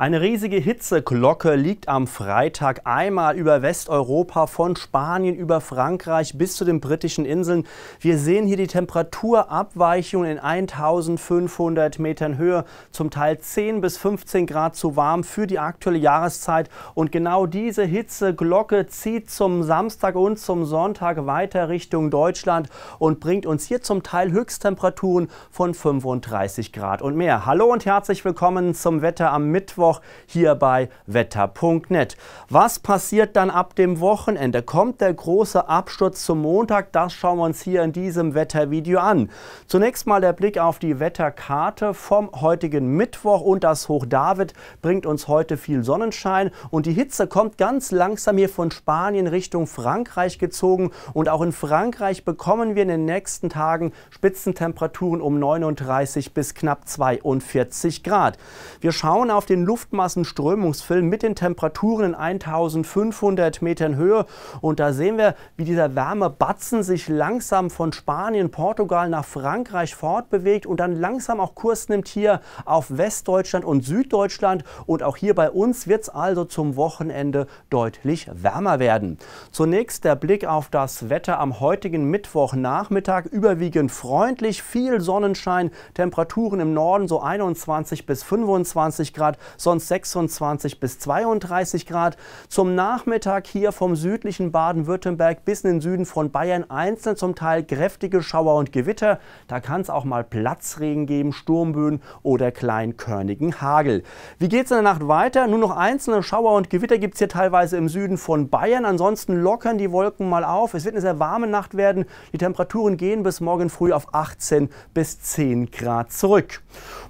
Eine riesige Hitzeglocke liegt am Freitag einmal über Westeuropa, von Spanien über Frankreich bis zu den britischen Inseln. Wir sehen hier die Temperaturabweichungen in 1500 Metern Höhe, zum Teil 10 bis 15 Grad zu warm für die aktuelle Jahreszeit. Und genau diese Hitzeglocke zieht zum Samstag und zum Sonntag weiter Richtung Deutschland und bringt uns hier zum Teil Höchsttemperaturen von 35 Grad und mehr. Hallo und herzlich willkommen zum Wetter am Mittwoch. Mittwoch hier bei wetter.net. Was passiert dann ab dem Wochenende? Kommt der große Absturz zum Montag? Das schauen wir uns hier in diesem Wettervideo an. Zunächst mal der Blick auf die Wetterkarte vom heutigen Mittwoch und das Hoch David bringt uns heute viel Sonnenschein und die Hitze kommt ganz langsam hier von Spanien Richtung Frankreich gezogen und auch in Frankreich bekommen wir in den nächsten Tagen Spitzentemperaturen um 39 bis knapp 42 Grad. Wir schauen auf den Luft Luftmassenströmungsfilm mit den Temperaturen in 1500 Metern Höhe. Und da sehen wir, wie dieser Wärmebatzen sich langsam von Spanien, Portugal nach Frankreich fortbewegt und dann langsam auch Kurs nimmt hier auf Westdeutschland und Süddeutschland. Und auch hier bei uns wird es also zum Wochenende deutlich wärmer werden. Zunächst der Blick auf das Wetter am heutigen Mittwochnachmittag. Überwiegend freundlich, viel Sonnenschein, Temperaturen im Norden so 21 bis 25 Grad sonst 26 bis 32 Grad. Zum Nachmittag hier vom südlichen Baden-Württemberg bis in den Süden von Bayern einzeln zum Teil kräftige Schauer und Gewitter. Da kann es auch mal Platzregen geben, Sturmböen oder kleinkörnigen Hagel. Wie geht es in der Nacht weiter? Nur noch einzelne Schauer und Gewitter gibt es hier teilweise im Süden von Bayern. Ansonsten lockern die Wolken mal auf. Es wird eine sehr warme Nacht werden. Die Temperaturen gehen bis morgen früh auf 18 bis 10 Grad zurück.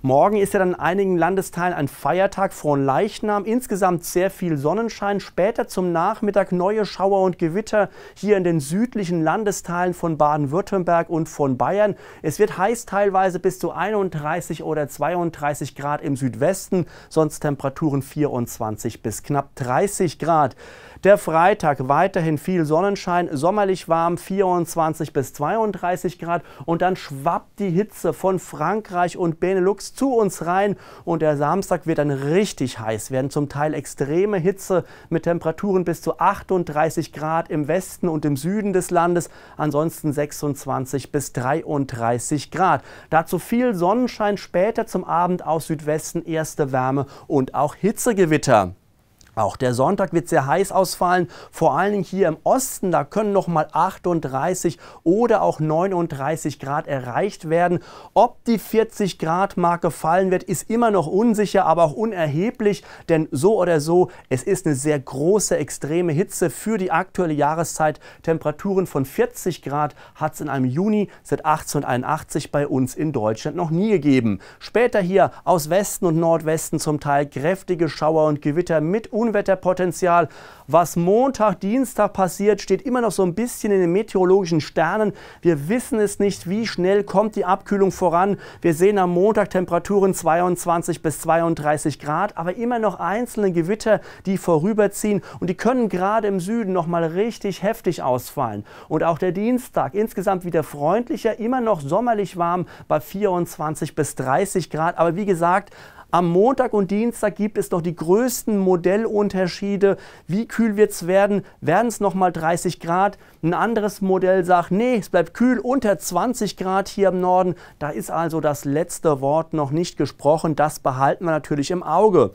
Morgen ist ja dann in einigen Landesteilen ein Feiertag. Tag frohen Leichnam. Insgesamt sehr viel Sonnenschein. Später zum Nachmittag neue Schauer und Gewitter hier in den südlichen Landesteilen von Baden-Württemberg und von Bayern. Es wird heiß, teilweise bis zu 31 oder 32 Grad im Südwesten, sonst Temperaturen 24 bis knapp 30 Grad. Der Freitag weiterhin viel Sonnenschein, sommerlich warm, 24 bis 32 Grad und dann schwappt die Hitze von Frankreich und Benelux zu uns rein und der Samstag wird dann richtig heiß, werden zum Teil extreme Hitze mit Temperaturen bis zu 38 Grad im Westen und im Süden des Landes, ansonsten 26 bis 33 Grad. Dazu viel Sonnenschein, später zum Abend aus Südwesten erste Wärme und auch Hitzegewitter. Auch der Sonntag wird sehr heiß ausfallen, vor allen Dingen hier im Osten. Da können nochmal 38 oder auch 39 Grad erreicht werden. Ob die 40 Grad Marke fallen wird, ist immer noch unsicher, aber auch unerheblich, denn so oder so, es ist eine sehr große extreme Hitze für die aktuelle Jahreszeit. Temperaturen von 40 Grad hat es in einem Juni seit 1881 bei uns in Deutschland noch nie gegeben. Später hier aus Westen und Nordwesten zum Teil kräftige Schauer und Gewitter mit Un Unwetterpotenzial. Was Montag, Dienstag passiert, steht immer noch so ein bisschen in den meteorologischen Sternen. Wir wissen es nicht, wie schnell kommt die Abkühlung voran. Wir sehen am Montag Temperaturen 22 bis 32 Grad, aber immer noch einzelne Gewitter, die vorüberziehen und die können gerade im Süden noch mal richtig heftig ausfallen. Und auch der Dienstag insgesamt wieder freundlicher, immer noch sommerlich warm bei 24 bis 30 Grad, aber wie gesagt, am Montag und Dienstag gibt es noch die größten Modellunterschiede. Wie kühl wird es werden? Werden es nochmal 30 Grad? Ein anderes Modell sagt, nee, es bleibt kühl unter 20 Grad hier im Norden. Da ist also das letzte Wort noch nicht gesprochen. Das behalten wir natürlich im Auge.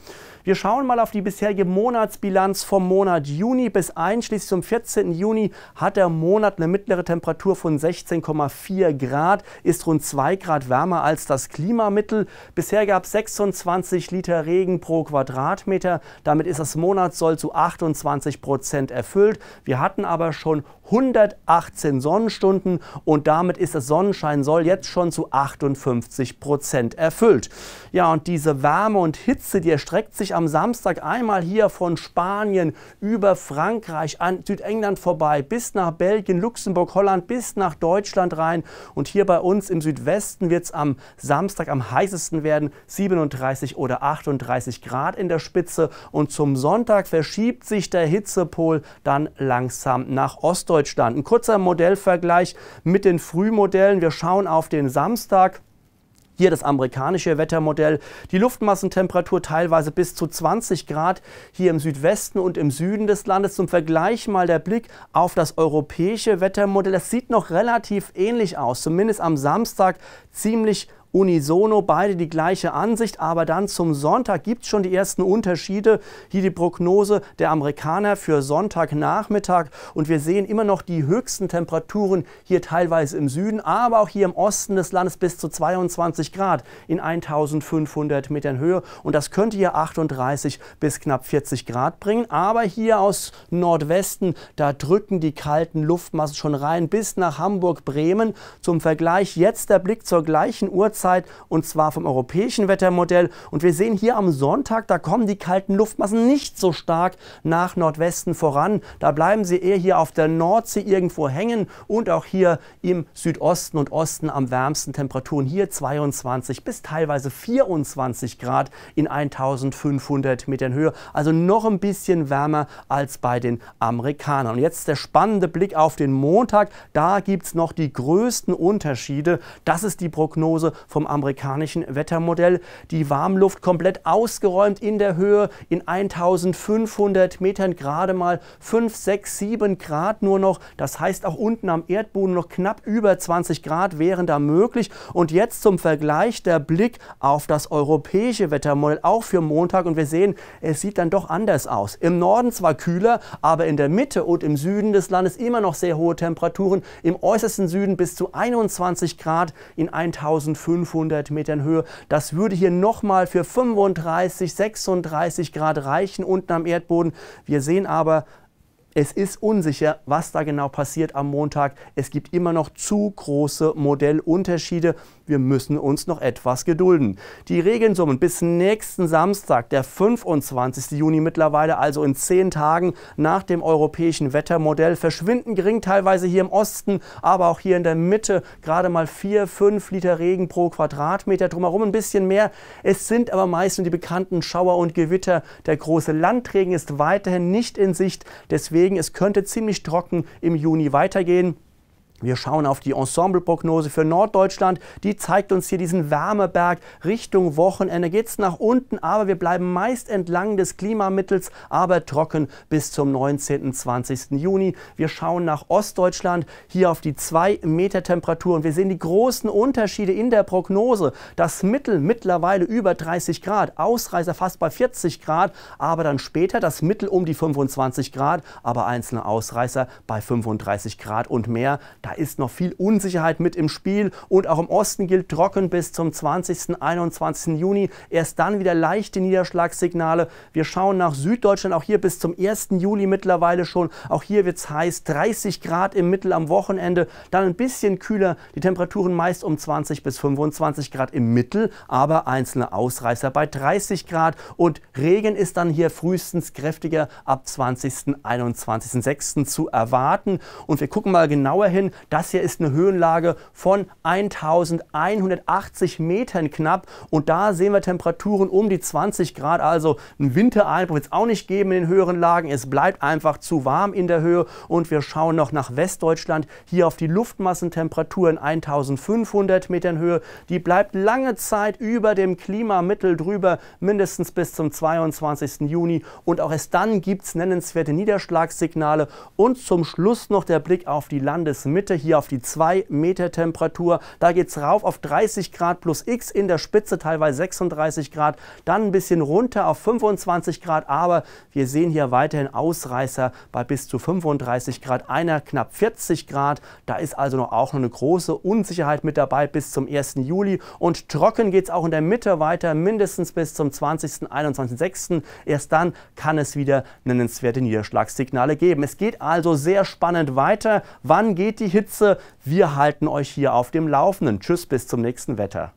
Wir schauen mal auf die bisherige Monatsbilanz vom Monat Juni. Bis einschließlich zum 14. Juni hat der Monat eine mittlere Temperatur von 16,4 Grad, ist rund 2 Grad wärmer als das Klimamittel. Bisher gab es 26 Liter Regen pro Quadratmeter. Damit ist das Monatssoll zu 28 Prozent erfüllt. Wir hatten aber schon 118 Sonnenstunden und damit ist das Sonnenscheinsoll jetzt schon zu 58 Prozent erfüllt. Ja, und diese Wärme und Hitze, die erstreckt sich am Samstag einmal hier von Spanien über Frankreich an Südengland vorbei, bis nach Belgien, Luxemburg, Holland, bis nach Deutschland rein. Und hier bei uns im Südwesten wird es am Samstag am heißesten werden, 37 oder 38 Grad in der Spitze. Und zum Sonntag verschiebt sich der Hitzepol dann langsam nach Ostdeutschland. Ein kurzer Modellvergleich mit den Frühmodellen. Wir schauen auf den Samstag. Hier das amerikanische Wettermodell. Die Luftmassentemperatur teilweise bis zu 20 Grad hier im Südwesten und im Süden des Landes. Zum Vergleich mal der Blick auf das europäische Wettermodell. Das sieht noch relativ ähnlich aus, zumindest am Samstag ziemlich unisono, beide die gleiche Ansicht, aber dann zum Sonntag gibt es schon die ersten Unterschiede. Hier die Prognose der Amerikaner für Sonntagnachmittag und wir sehen immer noch die höchsten Temperaturen hier teilweise im Süden, aber auch hier im Osten des Landes bis zu 22 Grad in 1500 Metern Höhe und das könnte hier 38 bis knapp 40 Grad bringen, aber hier aus Nordwesten, da drücken die kalten Luftmassen schon rein bis nach Hamburg-Bremen. Zum Vergleich jetzt der Blick zur gleichen Uhrzeit Zeit und zwar vom europäischen Wettermodell. Und wir sehen hier am Sonntag, da kommen die kalten Luftmassen nicht so stark nach Nordwesten voran. Da bleiben sie eher hier auf der Nordsee irgendwo hängen und auch hier im Südosten und Osten am wärmsten Temperaturen. Hier 22 bis teilweise 24 Grad in 1500 Metern Höhe. Also noch ein bisschen wärmer als bei den Amerikanern. Und jetzt der spannende Blick auf den Montag. Da gibt es noch die größten Unterschiede. Das ist die Prognose vom amerikanischen Wettermodell. Die Warmluft komplett ausgeräumt in der Höhe in 1500 Metern gerade mal 5, 6, 7 Grad nur noch. Das heißt auch unten am Erdboden noch knapp über 20 Grad wären da möglich. Und jetzt zum Vergleich der Blick auf das europäische Wettermodell auch für Montag und wir sehen, es sieht dann doch anders aus. Im Norden zwar kühler, aber in der Mitte und im Süden des Landes immer noch sehr hohe Temperaturen. Im äußersten Süden bis zu 21 Grad in 1500 500 Metern Höhe. Das würde hier nochmal für 35, 36 Grad reichen unten am Erdboden. Wir sehen aber, es ist unsicher, was da genau passiert am Montag. Es gibt immer noch zu große Modellunterschiede. Wir müssen uns noch etwas gedulden. Die Regensummen bis nächsten Samstag, der 25. Juni mittlerweile, also in zehn Tagen nach dem europäischen Wettermodell, verschwinden gering teilweise hier im Osten, aber auch hier in der Mitte gerade mal 4, 5 Liter Regen pro Quadratmeter, drumherum ein bisschen mehr. Es sind aber meist nur die bekannten Schauer und Gewitter. Der große Landregen ist weiterhin nicht in Sicht. Deswegen Deswegen, es könnte ziemlich trocken im Juni weitergehen. Wir schauen auf die Ensembleprognose für Norddeutschland. Die zeigt uns hier diesen Wärmeberg. Richtung Wochenende geht es nach unten, aber wir bleiben meist entlang des Klimamittels, aber trocken bis zum 19. 20. Juni. Wir schauen nach Ostdeutschland, hier auf die 2 Meter Temperatur und wir sehen die großen Unterschiede in der Prognose. Das Mittel mittlerweile über 30 Grad, Ausreißer fast bei 40 Grad, aber dann später das Mittel um die 25 Grad, aber einzelne Ausreißer bei 35 Grad und mehr. Da ist noch viel Unsicherheit mit im Spiel und auch im Osten gilt trocken bis zum 20. 21. Juni. Erst dann wieder leichte Niederschlagssignale. Wir schauen nach Süddeutschland auch hier bis zum 1. Juli mittlerweile schon. Auch hier wird es heiß, 30 Grad im Mittel am Wochenende, dann ein bisschen kühler, die Temperaturen meist um 20 bis 25 Grad im Mittel, aber einzelne Ausreißer bei 30 Grad und Regen ist dann hier frühestens kräftiger ab 20. 21. 6. zu erwarten und wir gucken mal genauer hin, das hier ist eine Höhenlage von 1180 Metern knapp und da sehen wir Temperaturen um die 20 Grad, also ein Wintereinbruch wird es auch nicht geben in den höheren Lagen. Es bleibt einfach zu warm in der Höhe und wir schauen noch nach Westdeutschland hier auf die Luftmassentemperaturen 1500 Metern Höhe. Die bleibt lange Zeit über dem Klimamittel drüber, mindestens bis zum 22. Juni und auch erst dann gibt es nennenswerte Niederschlagssignale und zum Schluss noch der Blick auf die Landesmitte. Seite, hier auf die 2 Meter Temperatur. Da geht es rauf auf 30 Grad plus X, in der Spitze teilweise 36 Grad, dann ein bisschen runter auf 25 Grad, aber wir sehen hier weiterhin Ausreißer bei bis zu 35 Grad, einer knapp 40 Grad. Da ist also noch auch noch eine große Unsicherheit mit dabei bis zum 1. Juli. Und trocken geht es auch in der Mitte weiter, mindestens bis zum 20., 21., 6. Erst dann kann es wieder nennenswerte Niederschlagssignale geben. Es geht also sehr spannend weiter. Wann geht die Hitze. Wir halten euch hier auf dem Laufenden. Tschüss, bis zum nächsten Wetter.